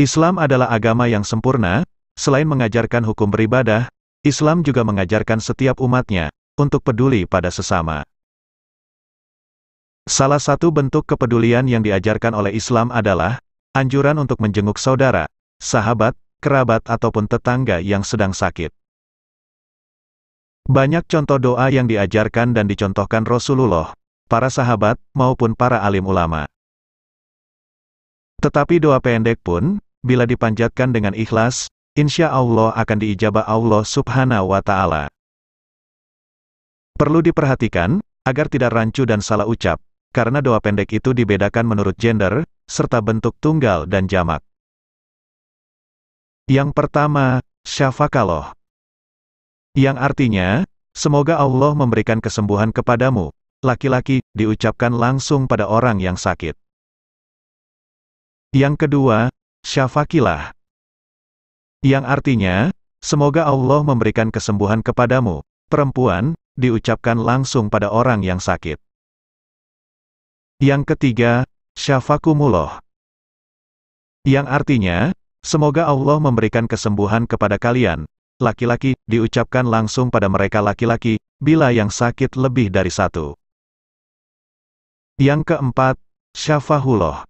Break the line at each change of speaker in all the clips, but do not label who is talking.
Islam adalah agama yang sempurna, selain mengajarkan hukum beribadah, Islam juga mengajarkan setiap umatnya, untuk peduli pada sesama. Salah satu bentuk kepedulian yang diajarkan oleh Islam adalah, anjuran untuk menjenguk saudara, sahabat, kerabat ataupun tetangga yang sedang sakit. Banyak contoh doa yang diajarkan dan dicontohkan Rasulullah, para sahabat, maupun para alim ulama. Tetapi doa pendek pun, bila dipanjatkan dengan ikhlas, insya Allah akan diijabah Allah subhanahu wa ta'ala. Perlu diperhatikan, agar tidak rancu dan salah ucap, karena doa pendek itu dibedakan menurut gender, serta bentuk tunggal dan jamak. Yang pertama, syafakaloh. Yang artinya, semoga Allah memberikan kesembuhan kepadamu, laki-laki, diucapkan langsung pada orang yang sakit. Yang kedua, syafakilah. Yang artinya, semoga Allah memberikan kesembuhan kepadamu, perempuan, diucapkan langsung pada orang yang sakit. Yang ketiga, syafakumullah. Yang artinya, semoga Allah memberikan kesembuhan kepada kalian, laki-laki, diucapkan langsung pada mereka laki-laki, bila yang sakit lebih dari satu. Yang keempat, syafahuloh.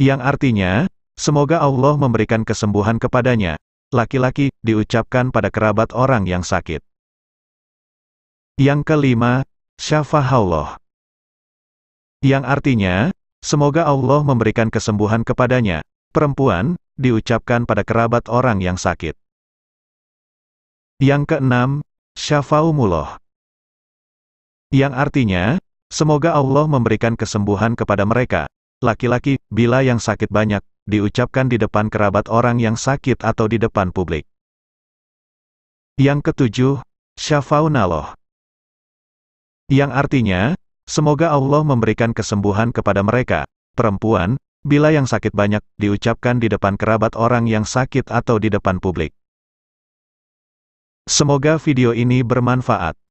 Yang artinya, semoga Allah memberikan kesembuhan kepadanya. Laki-laki, diucapkan pada kerabat orang yang sakit. Yang kelima, Allah. Yang artinya, semoga Allah memberikan kesembuhan kepadanya. Perempuan, diucapkan pada kerabat orang yang sakit. Yang keenam, syafa'umullah. Yang artinya, semoga Allah memberikan kesembuhan kepada mereka, Laki-laki, bila yang sakit banyak, diucapkan di depan kerabat orang yang sakit atau di depan publik. Yang ketujuh, Syafaunaloh. Yang artinya, semoga Allah memberikan kesembuhan kepada mereka, perempuan, bila yang sakit banyak, diucapkan di depan kerabat orang yang sakit atau di depan publik. Semoga video ini bermanfaat.